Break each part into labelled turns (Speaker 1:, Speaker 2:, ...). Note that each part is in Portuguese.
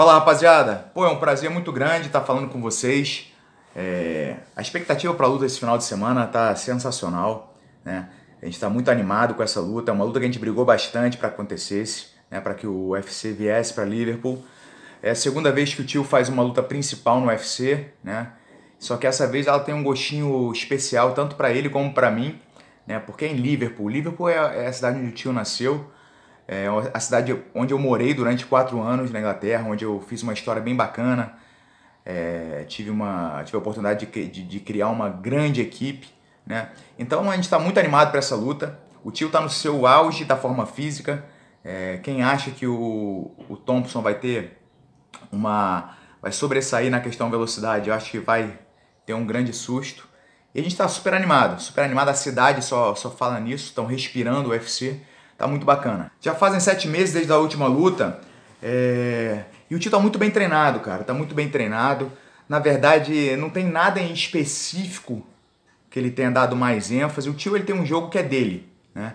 Speaker 1: Fala rapaziada, pô, é um prazer muito grande estar falando com vocês. É... A expectativa para a luta esse final de semana tá sensacional, né? A gente está muito animado com essa luta, é uma luta que a gente brigou bastante para acontecesse, né? Para que o UFC viesse para Liverpool. É a segunda vez que o tio faz uma luta principal no UFC, né? Só que essa vez ela tem um gostinho especial tanto para ele como para mim, né? Porque é em Liverpool. Liverpool é a é cidade onde o tio nasceu. É a cidade onde eu morei durante quatro anos na Inglaterra, onde eu fiz uma história bem bacana. É, tive, uma, tive a oportunidade de, de, de criar uma grande equipe. Né? Então a gente está muito animado para essa luta. O tio está no seu auge da forma física. É, quem acha que o, o Thompson vai ter uma. vai sobressair na questão velocidade, eu acho que vai ter um grande susto. E a gente está super animado, super animado. A cidade só, só fala nisso, estão respirando o UFC. Tá muito bacana. Já fazem sete meses desde a última luta. É... E o tio tá muito bem treinado, cara. Tá muito bem treinado. Na verdade, não tem nada em específico que ele tenha dado mais ênfase. O Tio ele tem um jogo que é dele, né?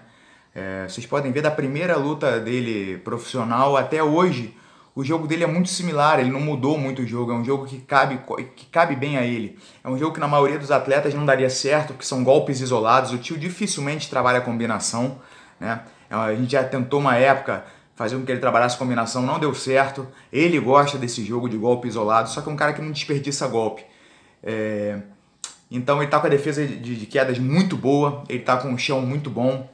Speaker 1: É, vocês podem ver da primeira luta dele profissional até hoje, o jogo dele é muito similar, ele não mudou muito o jogo, é um jogo que cabe, que cabe bem a ele. É um jogo que na maioria dos atletas não daria certo, porque são golpes isolados, o tio dificilmente trabalha a combinação, né? É, a gente já tentou uma época fazer com que ele trabalhasse combinação, não deu certo. Ele gosta desse jogo de golpe isolado, só que é um cara que não desperdiça golpe. É... Então ele tá com a defesa de, de quedas muito boa, ele tá com um chão muito bom.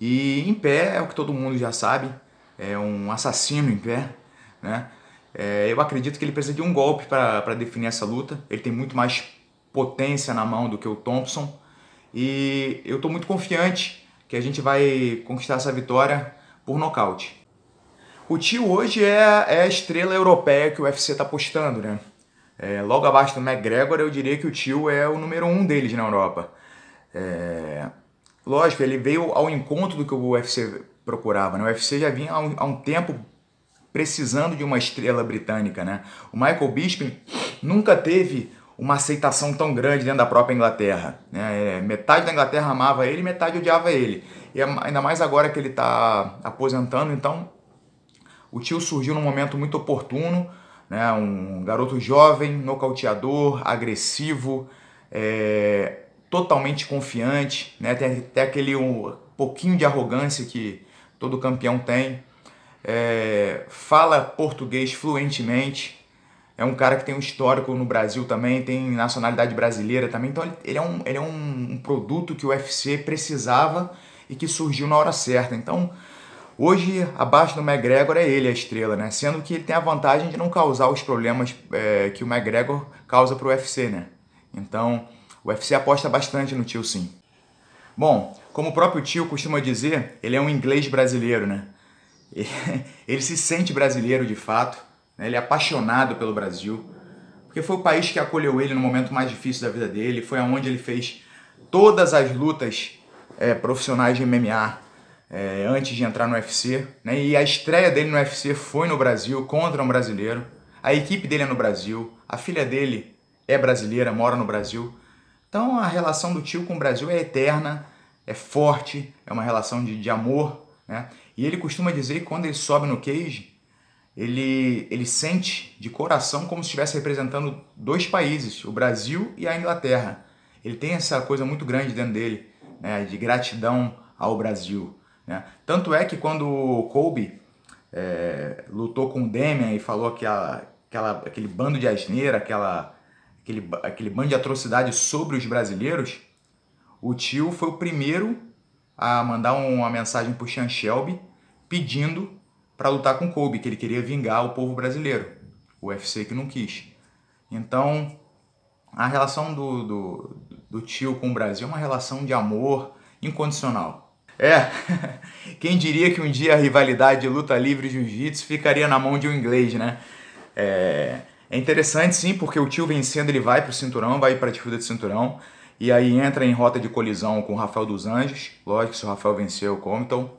Speaker 1: E em pé é o que todo mundo já sabe, é um assassino em pé, né? É, eu acredito que ele precisa de um golpe para definir essa luta. Ele tem muito mais potência na mão do que o Thompson. E eu estou muito confiante que a gente vai conquistar essa vitória por nocaute. O Tio hoje é, é a estrela europeia que o UFC está apostando, né? É, logo abaixo do McGregor, eu diria que o Tio é o número um deles na Europa. É, lógico, ele veio ao encontro do que o UFC procurava. Né? O UFC já vinha há um, há um tempo precisando de uma estrela britânica. Né? O Michael Bisping nunca teve uma aceitação tão grande dentro da própria Inglaterra. Né? É, metade da Inglaterra amava ele, metade odiava ele. E é ainda mais agora que ele está aposentando, então o tio surgiu num momento muito oportuno, né? um garoto jovem, nocauteador, agressivo, é, totalmente confiante, né? tem até aquele um pouquinho de arrogância que todo campeão tem, é, fala português fluentemente, é um cara que tem um histórico no Brasil também, tem nacionalidade brasileira também. Então ele é um, ele é um, produto que o UFC precisava e que surgiu na hora certa. Então hoje, abaixo do McGregor, é ele a estrela, né? Sendo que ele tem a vantagem de não causar os problemas é, que o McGregor causa para o UFC, né? Então o UFC aposta bastante no tio sim. Bom, como o próprio tio costuma dizer, ele é um inglês brasileiro, né? Ele se sente brasileiro de fato né? Ele é apaixonado pelo Brasil, porque foi o país que acolheu ele no momento mais difícil da vida dele, foi aonde ele fez todas as lutas é, profissionais de MMA é, antes de entrar no UFC. Né? E a estreia dele no UFC foi no Brasil, contra um brasileiro. A equipe dele é no Brasil, a filha dele é brasileira, mora no Brasil. Então a relação do tio com o Brasil é eterna, é forte, é uma relação de, de amor. Né? E ele costuma dizer que quando ele sobe no cage, ele, ele sente de coração como se estivesse representando dois países, o Brasil e a Inglaterra. Ele tem essa coisa muito grande dentro dele, né, de gratidão ao Brasil. Né? Tanto é que quando o Kobe é, lutou com o Demian e falou aquela, aquela, aquele bando de asneira, aquela, aquele, aquele bando de atrocidade sobre os brasileiros, o tio foi o primeiro a mandar uma mensagem para o Sean Shelby pedindo para lutar com Kobe, que ele queria vingar o povo brasileiro, o UFC que não quis. Então, a relação do, do, do tio com o Brasil é uma relação de amor incondicional. É, quem diria que um dia a rivalidade de luta livre de jiu-jitsu ficaria na mão de um inglês, né? É, é interessante sim, porque o tio vencendo ele vai para o cinturão, vai para a disputa de cinturão, e aí entra em rota de colisão com o Rafael dos Anjos, lógico, se o Rafael venceu o Compton, então,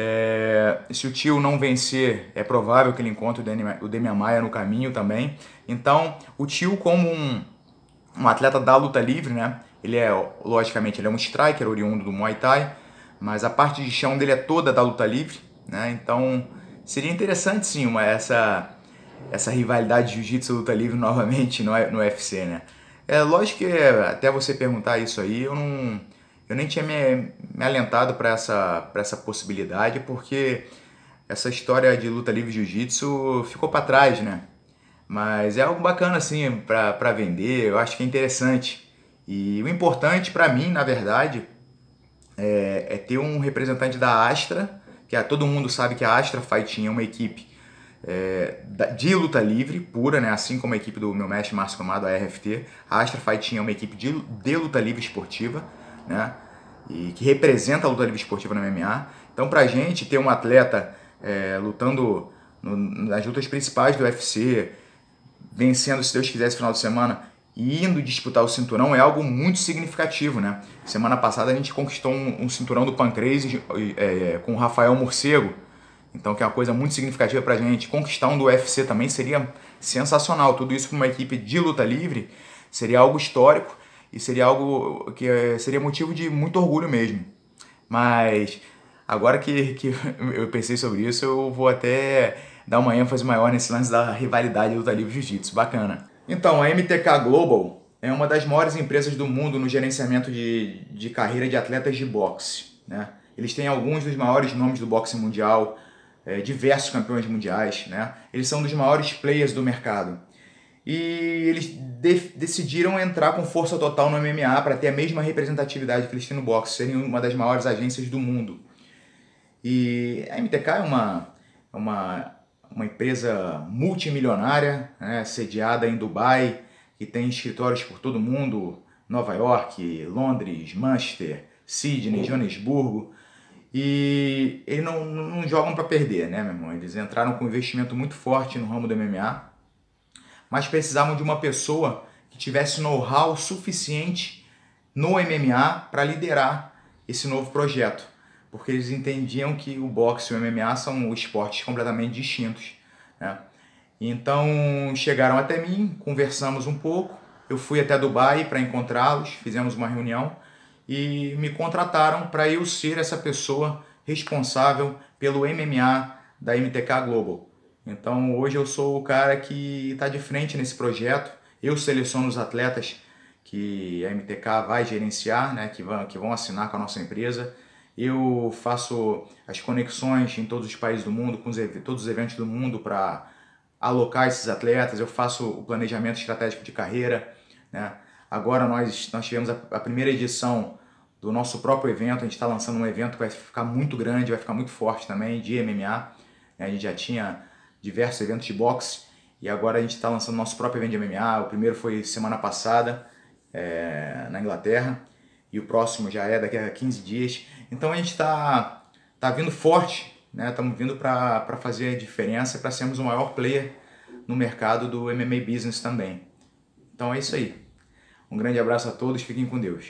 Speaker 1: é, se o tio não vencer, é provável que ele encontre o Demian Maia no caminho também. Então, o tio como um, um, atleta da luta livre, né? Ele é, logicamente, ele é um striker oriundo do Muay Thai, mas a parte de chão dele é toda da luta livre, né? Então, seria interessante sim uma, essa, essa rivalidade jiu-jitsu luta livre novamente no, no UFC, né? É lógico que é, até você perguntar isso aí, eu não eu nem tinha me, me alentado para essa, essa possibilidade, porque essa história de luta livre jiu-jitsu ficou para trás, né? Mas é algo bacana, assim, para vender, eu acho que é interessante. E o importante para mim, na verdade, é, é, ter um representante da Astra, que é, todo mundo sabe que a Astra Fighting é uma equipe é, de luta livre pura, né? assim como a equipe do meu mestre Márcio Comado, a RFT. A Astra Fighting é uma equipe de, de luta livre esportiva né? E que representa a luta livre esportiva no MMA. Então, para a gente ter um atleta é, lutando no, nas lutas principais do UFC, vencendo, se Deus quiser, esse final de semana e indo disputar o cinturão é algo muito significativo, né? Semana passada a gente conquistou um, um cinturão do Pancrase é, com o Rafael Morcego, então que é uma coisa muito significativa pra gente. Conquistar um do UFC também seria sensacional. Tudo isso para uma equipe de luta livre seria algo histórico e seria algo que eh, seria motivo de muito orgulho mesmo. Mas agora que, que eu pensei sobre isso, eu vou até dar uma ênfase maior nesse lance da rivalidade do livre jiu-jitsu. Bacana. Então, a MTK Global é uma das maiores empresas do mundo no gerenciamento de, de carreira de atletas de boxe. Né? Eles têm alguns dos maiores nomes do boxe mundial, é, diversos campeões mundiais. Né? Eles são dos maiores players do mercado e eles de decidiram entrar com força total no MMA para ter a mesma representatividade que eles têm no boxe, serem uma das maiores agências do mundo. E a MTK é uma, uma, uma empresa multimilionária, né, sediada em Dubai, que tem escritórios por todo o mundo, Nova York, Londres, Manchester, Sydney, Joanesburgo. E eles não, não jogam para perder, né, meu irmão? Eles entraram com um investimento muito forte no ramo do MMA mas precisavam de uma pessoa que tivesse know-how suficiente no MMA para liderar esse novo projeto, porque eles entendiam que o boxe e o MMA são esportes completamente distintos. Né? Então chegaram até mim, conversamos um pouco, eu fui até Dubai para encontrá-los, fizemos uma reunião e me contrataram para eu ser essa pessoa responsável pelo MMA da MTK Global. Então hoje eu sou o cara que está de frente nesse projeto. Eu seleciono os atletas que a MTK vai gerenciar, né, que, vão, que vão assinar com a nossa empresa. Eu faço as conexões em todos os países do mundo, com os, todos os eventos do mundo para alocar esses atletas. Eu faço o planejamento estratégico de carreira. Né? Agora nós, nós tivemos a, a primeira edição do nosso próprio evento. A gente está lançando um evento que vai ficar muito grande, vai ficar muito forte também, de MMA. A gente já tinha diversos eventos de boxe e agora a gente está lançando nosso próprio evento de MMA. O primeiro foi semana passada é, na Inglaterra e o próximo já é daqui a 15 dias. Então a gente está tá vindo forte, né? Estamos vindo para fazer a diferença, para sermos o maior player no mercado do MMA Business também. Então é isso aí. Um grande abraço a todos, fiquem com Deus.